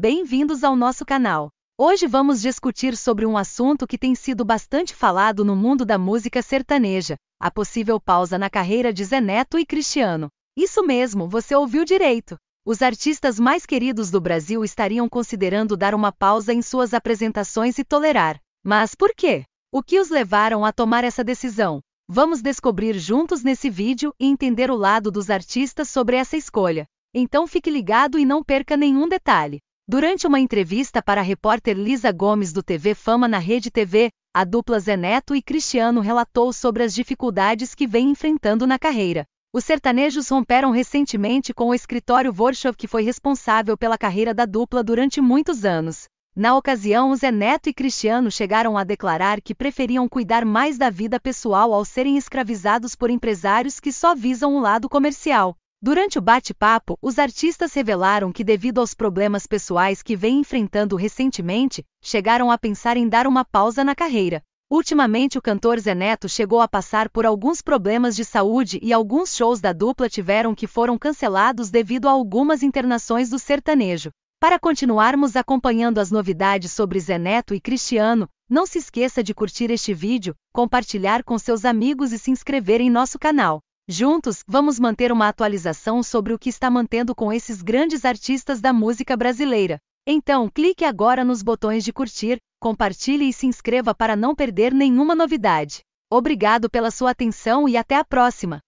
Bem-vindos ao nosso canal. Hoje vamos discutir sobre um assunto que tem sido bastante falado no mundo da música sertaneja, a possível pausa na carreira de Zeneto e Cristiano. Isso mesmo, você ouviu direito. Os artistas mais queridos do Brasil estariam considerando dar uma pausa em suas apresentações e tolerar. Mas por quê? O que os levaram a tomar essa decisão? Vamos descobrir juntos nesse vídeo e entender o lado dos artistas sobre essa escolha. Então fique ligado e não perca nenhum detalhe. Durante uma entrevista para a repórter Lisa Gomes do TV Fama na Rede TV, a dupla Zeneto e Cristiano relatou sobre as dificuldades que vem enfrentando na carreira. Os sertanejos romperam recentemente com o escritório Vorshov que foi responsável pela carreira da dupla durante muitos anos. Na ocasião, Zeneto e Cristiano chegaram a declarar que preferiam cuidar mais da vida pessoal ao serem escravizados por empresários que só visam o lado comercial. Durante o bate-papo, os artistas revelaram que, devido aos problemas pessoais que vem enfrentando recentemente, chegaram a pensar em dar uma pausa na carreira. Ultimamente, o cantor Zeneto chegou a passar por alguns problemas de saúde e alguns shows da dupla tiveram que foram cancelados devido a algumas internações do sertanejo. Para continuarmos acompanhando as novidades sobre Zeneto e Cristiano, não se esqueça de curtir este vídeo, compartilhar com seus amigos e se inscrever em nosso canal. Juntos, vamos manter uma atualização sobre o que está mantendo com esses grandes artistas da música brasileira. Então, clique agora nos botões de curtir, compartilhe e se inscreva para não perder nenhuma novidade. Obrigado pela sua atenção e até a próxima!